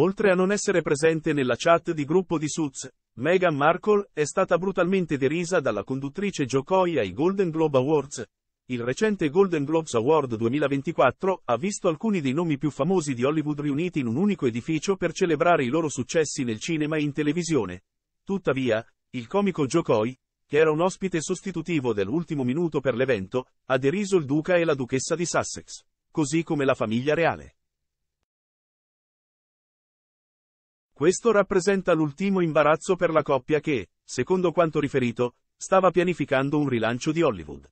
Oltre a non essere presente nella chat di gruppo di Suits, Meghan Markle è stata brutalmente derisa dalla conduttrice Giocoi ai Golden Globe Awards. Il recente Golden Globes Award 2024 ha visto alcuni dei nomi più famosi di Hollywood riuniti in un unico edificio per celebrare i loro successi nel cinema e in televisione. Tuttavia, il comico Giocoi, che era un ospite sostitutivo dell'ultimo minuto per l'evento, ha deriso il duca e la duchessa di Sussex, così come la famiglia reale. Questo rappresenta l'ultimo imbarazzo per la coppia che, secondo quanto riferito, stava pianificando un rilancio di Hollywood.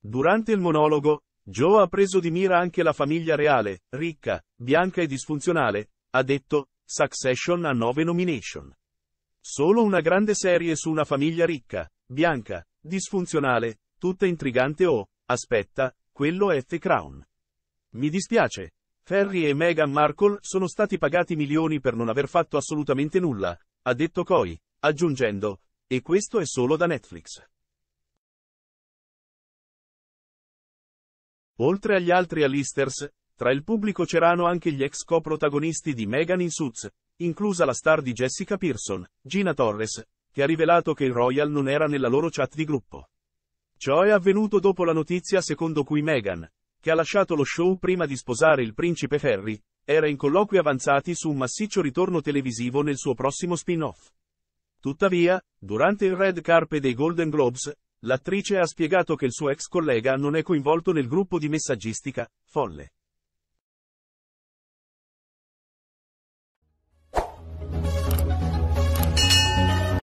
Durante il monologo, Joe ha preso di mira anche la famiglia reale, ricca, bianca e disfunzionale, ha detto, Succession ha nove nomination. Solo una grande serie su una famiglia ricca, bianca, disfunzionale, tutta intrigante o, aspetta, quello è The Crown. Mi dispiace, Ferry e Meghan Markle sono stati pagati milioni per non aver fatto assolutamente nulla, ha detto Coy, aggiungendo, e questo è solo da Netflix. Oltre agli altri Alisters, tra il pubblico c'erano anche gli ex coprotagonisti di Meghan in Suits, inclusa la star di Jessica Pearson, Gina Torres, che ha rivelato che il Royal non era nella loro chat di gruppo. Ciò è avvenuto dopo la notizia secondo cui Meghan, che ha lasciato lo show prima di sposare il principe Ferry, era in colloqui avanzati su un massiccio ritorno televisivo nel suo prossimo spin-off. Tuttavia, durante il red carpet dei Golden Globes, l'attrice ha spiegato che il suo ex collega non è coinvolto nel gruppo di messaggistica, folle.